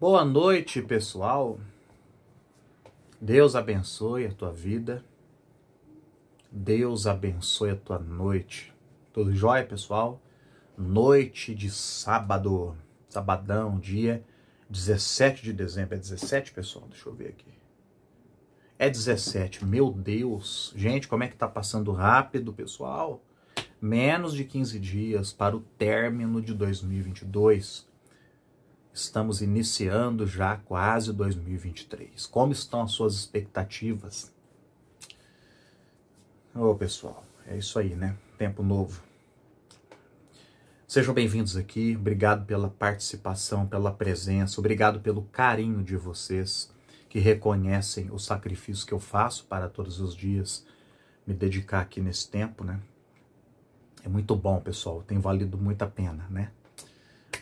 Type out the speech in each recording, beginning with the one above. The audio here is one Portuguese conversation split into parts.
Boa noite, pessoal. Deus abençoe a tua vida. Deus abençoe a tua noite. Tudo jóia, pessoal? Noite de sábado. Sabadão, dia 17 de dezembro. É 17, pessoal? Deixa eu ver aqui. É 17. Meu Deus. Gente, como é que tá passando rápido, pessoal? Menos de 15 dias para o término de 2022. Estamos iniciando já quase 2023. Como estão as suas expectativas? Ô, pessoal, é isso aí, né? Tempo novo. Sejam bem-vindos aqui. Obrigado pela participação, pela presença. Obrigado pelo carinho de vocês que reconhecem o sacrifício que eu faço para todos os dias me dedicar aqui nesse tempo, né? É muito bom, pessoal. Tem valido muito a pena, né?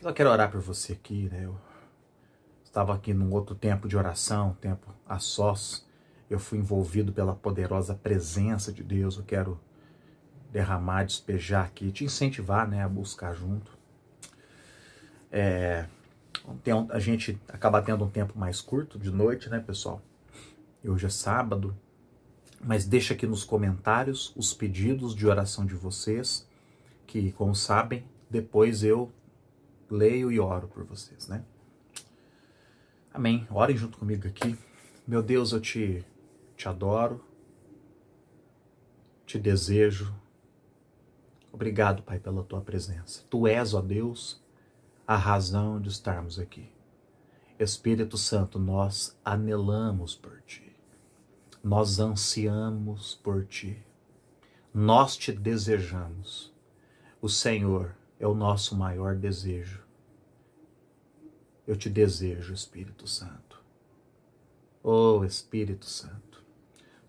Eu quero orar por você aqui, né? Eu estava aqui num outro tempo de oração, um tempo a sós. Eu fui envolvido pela poderosa presença de Deus. Eu quero derramar, despejar aqui, te incentivar, né, a buscar junto. É, a gente acaba tendo um tempo mais curto de noite, né, pessoal? E hoje é sábado, mas deixa aqui nos comentários os pedidos de oração de vocês, que, como sabem, depois eu leio e oro por vocês, né? Amém. Orem junto comigo aqui. Meu Deus, eu te, te adoro, te desejo. Obrigado, Pai, pela tua presença. Tu és, ó Deus, a razão de estarmos aqui. Espírito Santo, nós anelamos por ti, nós ansiamos por ti, nós te desejamos. O Senhor é o nosso maior desejo. Eu te desejo, Espírito Santo. Oh, Espírito Santo,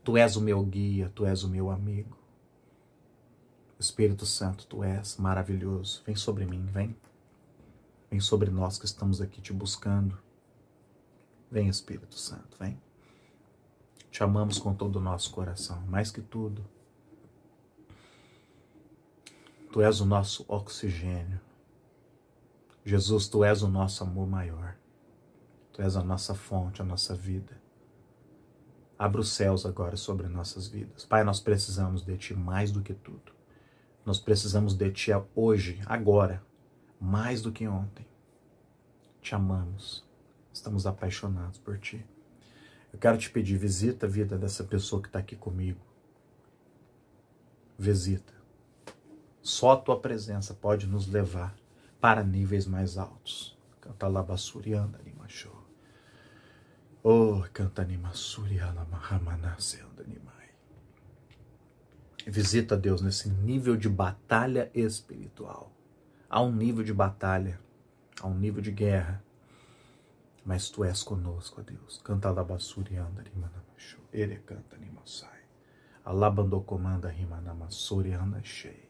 tu és o meu guia, tu és o meu amigo. Espírito Santo, tu és maravilhoso. Vem sobre mim, vem. Vem sobre nós que estamos aqui te buscando. Vem, Espírito Santo, vem. Te amamos com todo o nosso coração, mais que tudo. Tu és o nosso oxigênio. Jesus, tu és o nosso amor maior. Tu és a nossa fonte, a nossa vida. Abra os céus agora sobre nossas vidas. Pai, nós precisamos de ti mais do que tudo. Nós precisamos de ti hoje, agora, mais do que ontem. Te amamos. Estamos apaixonados por ti. Eu quero te pedir, visita a vida dessa pessoa que está aqui comigo. Visita só a tua presença pode nos levar para níveis mais altos. Canta Labasuriana Nimachô. Oh, canta Nimasuriana Mahamanasenda Nimai. Visita Deus nesse nível de batalha espiritual. Há um nível de batalha, há um nível de guerra. Mas tu és conosco, ó Deus. Canta Labasuriana Nimanamachô. Ele canta Nimasai. Alabandocomanda Rimanamassuriana Shei.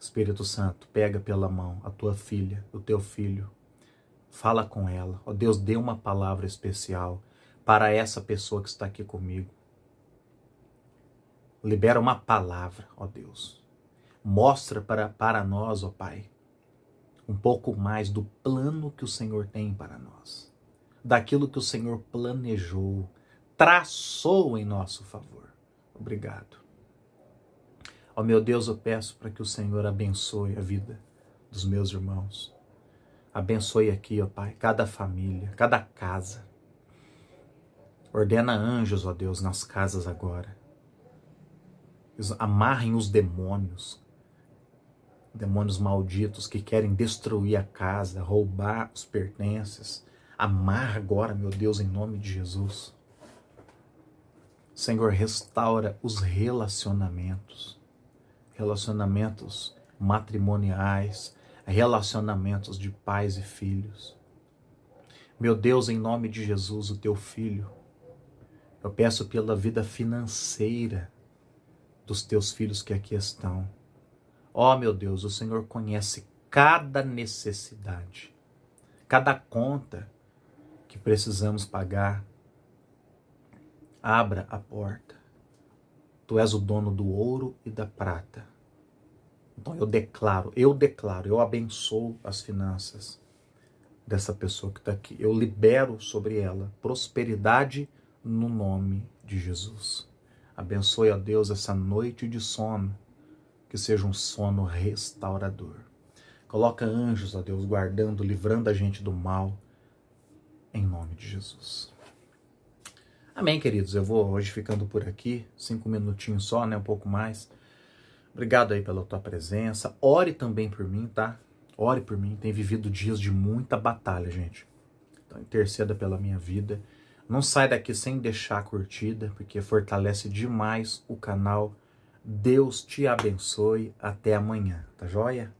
Espírito Santo, pega pela mão a tua filha, o teu filho, fala com ela. Ó oh, Deus, dê uma palavra especial para essa pessoa que está aqui comigo. Libera uma palavra, ó oh, Deus. Mostra para, para nós, ó oh, Pai, um pouco mais do plano que o Senhor tem para nós, daquilo que o Senhor planejou, traçou em nosso favor. Obrigado. Ó oh, meu Deus, eu peço para que o Senhor abençoe a vida dos meus irmãos. Abençoe aqui, ó Pai, cada família, cada casa. Ordena anjos, ó Deus, nas casas agora. Amarrem os demônios, demônios malditos que querem destruir a casa, roubar os pertences. Amarra agora, meu Deus, em nome de Jesus. Senhor, restaura os relacionamentos relacionamentos matrimoniais, relacionamentos de pais e filhos. Meu Deus, em nome de Jesus, o teu filho, eu peço pela vida financeira dos teus filhos que aqui estão. Ó oh, meu Deus, o Senhor conhece cada necessidade, cada conta que precisamos pagar. Abra a porta. Tu és o dono do ouro e da prata. Então eu declaro, eu declaro, eu abençoo as finanças dessa pessoa que está aqui. Eu libero sobre ela prosperidade no nome de Jesus. Abençoe a Deus essa noite de sono, que seja um sono restaurador. Coloca anjos, a Deus, guardando, livrando a gente do mal, em nome de Jesus. Amém, queridos. Eu vou hoje ficando por aqui, cinco minutinhos só, né? Um pouco mais. Obrigado aí pela tua presença. Ore também por mim, tá? Ore por mim. Tem vivido dias de muita batalha, gente. Então, interceda pela minha vida. Não sai daqui sem deixar a curtida, porque fortalece demais o canal. Deus te abençoe. Até amanhã, tá joia?